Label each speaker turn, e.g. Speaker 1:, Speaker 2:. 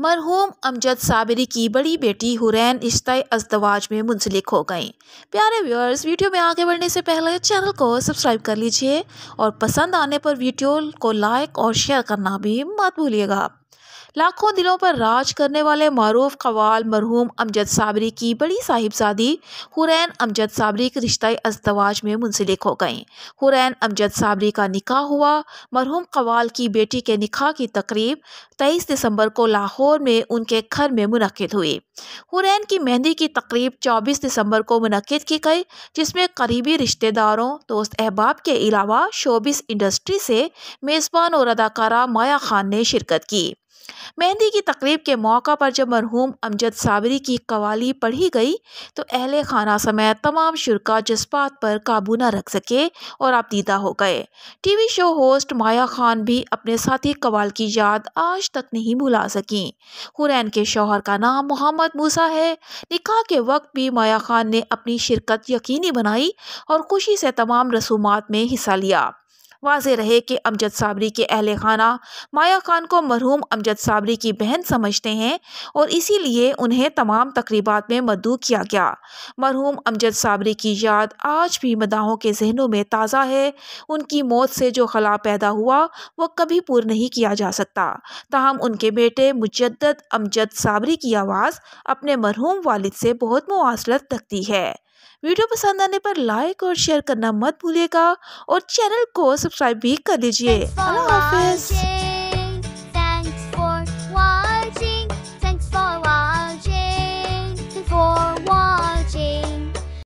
Speaker 1: मरहूम अमजद साबरी की बड़ी बेटी हुरैन रिश्ता अजदवाज में मुंसलिक हो गई प्यारे व्यूअर्स वीडियो में आगे बढ़ने से पहले चैनल को सब्सक्राइब कर लीजिए और पसंद आने पर वीडियो को लाइक और शेयर करना भी मत भूलिएगा लाखों दिलों पर राज करने वाले मरूफ कवाल मरहूम अमजद साबरी की बड़ी साहिबजादी हुरैन अमजद साबरी के रिश्ते अजतवाज में मुंसलिक हो गई हुरैन अमजद साबरी का निकाह हुआ मरहूम कवाल की बेटी के निकाह की तकरीब तेईस दिसंबर को लाहौर में उनके घर में मुनद हुई हुरैन की मेहंदी की तकरीब चौबीस दिसंबर को मुनद की गई जिसमें करीबी रिश्तेदारों दोस्त अहबाब के अलावा शोबिस इंडस्ट्री से मेज़बान और अदाकारा माया खान ने शिरकत की मेहंदी की तकरीब के मौका पर जब मरहूम अमजद साबरी की कवाली पढ़ी गई तो अहल खाना समेत तमाम शुरा जज्बात पर काबू न रख सके और आपदीदा हो गए T V show host Maya Khan भी अपने साथी कवाल की याद आज तक नहीं भुला सकें हुरैन के शोहर का नाम मोहम्मद मूसा है निकाह के वक्त भी माया खान ने अपनी शिरकत यकीनी बनाई और खुशी से तमाम रसूमात में हिस्सा लिया वाज रहे कि अमजद साबरी के अहल खाना माया खान को मरहूम अमजद साबरी की बहन समझते हैं और इसीलिए उन्हें तमाम तकरीबात में मदू किया गया मरहूम अमजद साबरी की याद आज भी मदाहों के जहनों में ताज़ा है उनकी मौत से जो खला पैदा हुआ वो कभी पूर्ण नहीं किया जा सकता तहम उनके बेटे मुजद अमजद साबरी की आवाज़ अपने मरहूम वालिद से बहुत मुआसलत रखती है वीडियो पसंद आने पर लाइक और शेयर करना मत भूलिएगा और चैनल को सब्सक्राइब भी कर लीजिए अल्लाह हाफिज़